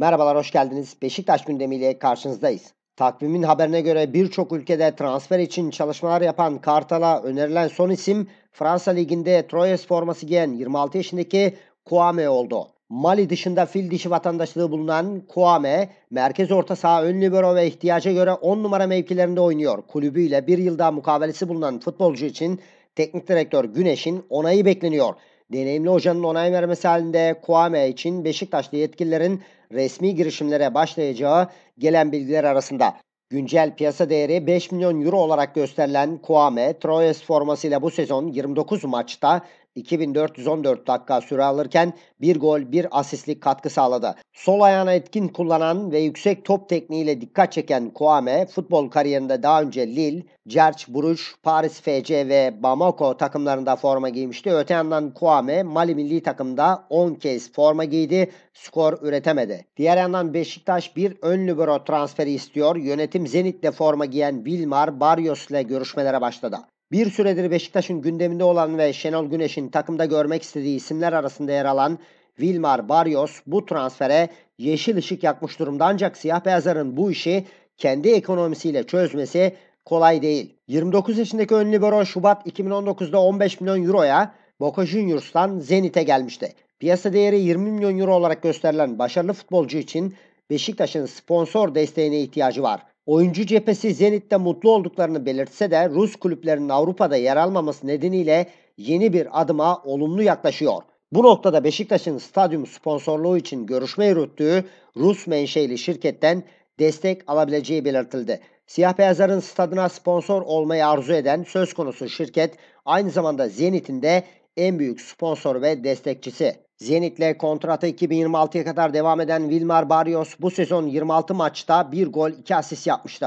Merhabalar, hoş geldiniz. Beşiktaş gündemiyle karşınızdayız. Takvimin haberine göre birçok ülkede transfer için çalışmalar yapan Kartal'a önerilen son isim Fransa Ligi'nde Troyes forması giyen 26 yaşındaki Kouame oldu. Mali dışında fil dişi vatandaşlığı bulunan Kouame, merkez orta saha ön libero ve ihtiyaca göre 10 numara mevkilerinde oynuyor. Kulübüyle bir yıl daha mukavelesi bulunan futbolcu için teknik direktör Güneş'in onayı bekleniyor. Deneyimli hocanın onay vermesi halinde Kuame için Beşiktaşlı yetkililerin resmi girişimlere başlayacağı gelen bilgiler arasında. Güncel piyasa değeri 5 milyon euro olarak gösterilen kuame, Troyes formasıyla bu sezon 29 maçta 2414 dakika süre alırken bir gol bir asistlik katkı sağladı. Sol ayağına etkin kullanan ve yüksek top tekniğiyle dikkat çeken Kouame futbol kariyerinde daha önce Lille, Cerç, Bruges, Paris FC ve Bamako takımlarında forma giymişti. Öte yandan Kouame Mali milli takımda 10 kez forma giydi, skor üretemedi. Diğer yandan Beşiktaş bir ön libero transferi istiyor. Yönetim Zenit'le forma giyen Bilmar, Barrios ile görüşmelere başladı. Bir süredir Beşiktaş'ın gündeminde olan ve Şenol Güneş'in takımda görmek istediği isimler arasında yer alan Wilmar Barrios bu transfere yeşil ışık yakmış durumda ancak siyah beyazların bu işi kendi ekonomisiyle çözmesi kolay değil. 29 yaşındaki ön libero Şubat 2019'da 15 milyon euroya Boca Juniors'tan Zenit'e gelmişti. Piyasa değeri 20 milyon euro olarak gösterilen başarılı futbolcu için Beşiktaş'ın sponsor desteğine ihtiyacı var. Oyuncu cephesi Zenit'te mutlu olduklarını belirtse de Rus kulüplerinin Avrupa'da yer almaması nedeniyle yeni bir adıma olumlu yaklaşıyor. Bu noktada Beşiktaş'ın stadyum sponsorluğu için görüşme yürüttüğü Rus menşeli şirketten destek alabileceği belirtildi. Siyah Beyazların stadına sponsor olmayı arzu eden söz konusu şirket aynı zamanda Zenit'in de en büyük sponsor ve destekçisi. Zenit'le kontratı 2026'ya kadar devam eden Wilmar Barrios bu sezon 26 maçta 1 gol 2 asist yapmıştı.